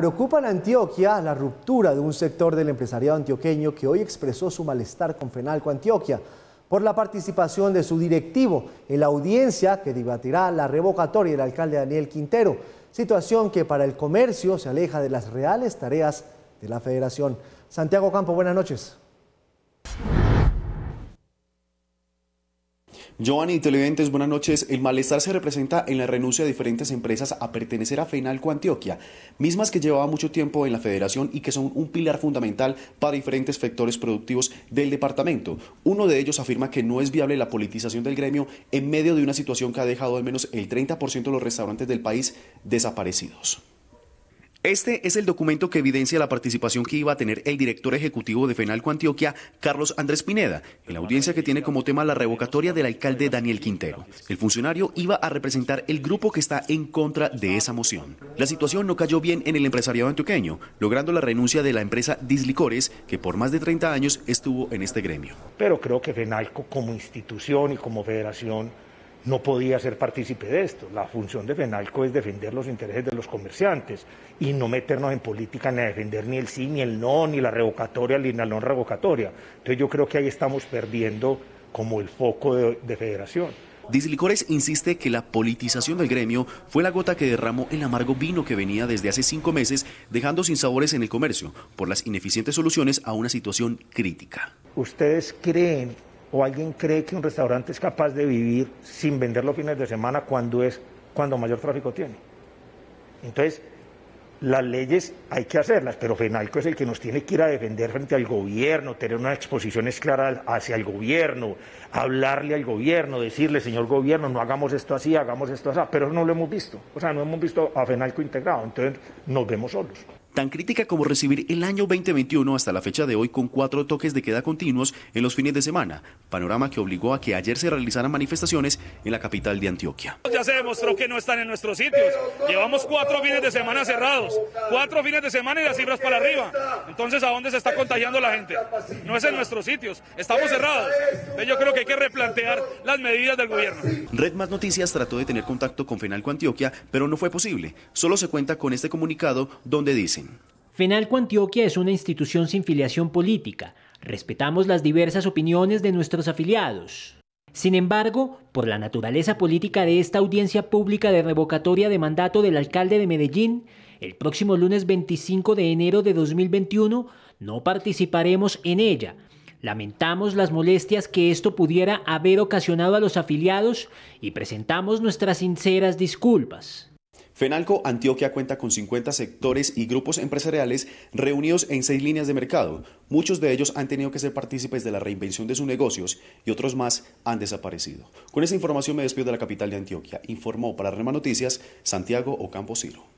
preocupa en Antioquia la ruptura de un sector del empresariado antioqueño que hoy expresó su malestar con Fenalco Antioquia por la participación de su directivo en la audiencia que debatirá la revocatoria del alcalde Daniel Quintero, situación que para el comercio se aleja de las reales tareas de la federación. Santiago Campo, buenas noches. Giovanni, televidentes, buenas noches. El malestar se representa en la renuncia de diferentes empresas a pertenecer a FENALCO Antioquia, mismas que llevaban mucho tiempo en la federación y que son un pilar fundamental para diferentes sectores productivos del departamento. Uno de ellos afirma que no es viable la politización del gremio en medio de una situación que ha dejado al menos el 30% de los restaurantes del país desaparecidos. Este es el documento que evidencia la participación que iba a tener el director ejecutivo de FENALCO Antioquia, Carlos Andrés Pineda, en la audiencia que tiene como tema la revocatoria del alcalde Daniel Quintero. El funcionario iba a representar el grupo que está en contra de esa moción. La situación no cayó bien en el empresariado antioqueño, logrando la renuncia de la empresa Dislicores, que por más de 30 años estuvo en este gremio. Pero creo que FENALCO como institución y como federación no podía ser partícipe de esto. La función de FENALCO es defender los intereses de los comerciantes y no meternos en política ni a defender ni el sí, ni el no, ni la revocatoria, ni la no revocatoria. Entonces yo creo que ahí estamos perdiendo como el foco de, federación. Dislicores insiste que la politización del gremio fue la gota que derramó el amargo vino que venía desde hace cinco meses, dejando sin sabores en el comercio por las ineficientes soluciones a una situación crítica. ¿Ustedes creen ¿O alguien cree que un restaurante es capaz de vivir sin vender los fines de semana cuando es cuando mayor tráfico tiene? Entonces, las leyes hay que hacerlas, pero FENALCO es el que nos tiene que ir a defender frente al gobierno, tener unas exposiciones claras hacia el gobierno, hablarle al gobierno, decirle, señor gobierno, no hagamos esto así, hagamos esto así, pero no lo hemos visto, o sea, no hemos visto a FENALCO integrado, entonces nos vemos solos. Tan crítica como recibir el año 2021 hasta la fecha de hoy con cuatro toques de queda continuos en los fines de semana, panorama que obligó a que ayer se realizaran manifestaciones en la capital de Antioquia. Ya se demostró que no están en nuestros sitios. Llevamos cuatro fines de semana cerrados, cuatro fines de semana y las cifras para arriba. Entonces, ¿a dónde se está contagiando la gente? No es en nuestros sitios, estamos cerrados. yo creo que hay que replantear las medidas del gobierno. Red Más Noticias trató de tener contacto con Fenalco Antioquia, pero no fue posible. Solo se cuenta con este comunicado donde dicen... FENALCO Antioquia es una institución sin filiación política, Respetamos las diversas opiniones de nuestros afiliados. Sin embargo, por la naturaleza política de esta audiencia pública de revocatoria de mandato del alcalde de Medellín, el próximo lunes 25 de enero de 2021 no participaremos en ella. Lamentamos las molestias que esto pudiera haber ocasionado a los afiliados y presentamos nuestras sinceras disculpas. Fenalco Antioquia cuenta con 50 sectores y grupos empresariales reunidos en seis líneas de mercado. Muchos de ellos han tenido que ser partícipes de la reinvención de sus negocios y otros más han desaparecido. Con esta información me despido de la capital de Antioquia. Informó para Rema Noticias Santiago Ocampo Ciro.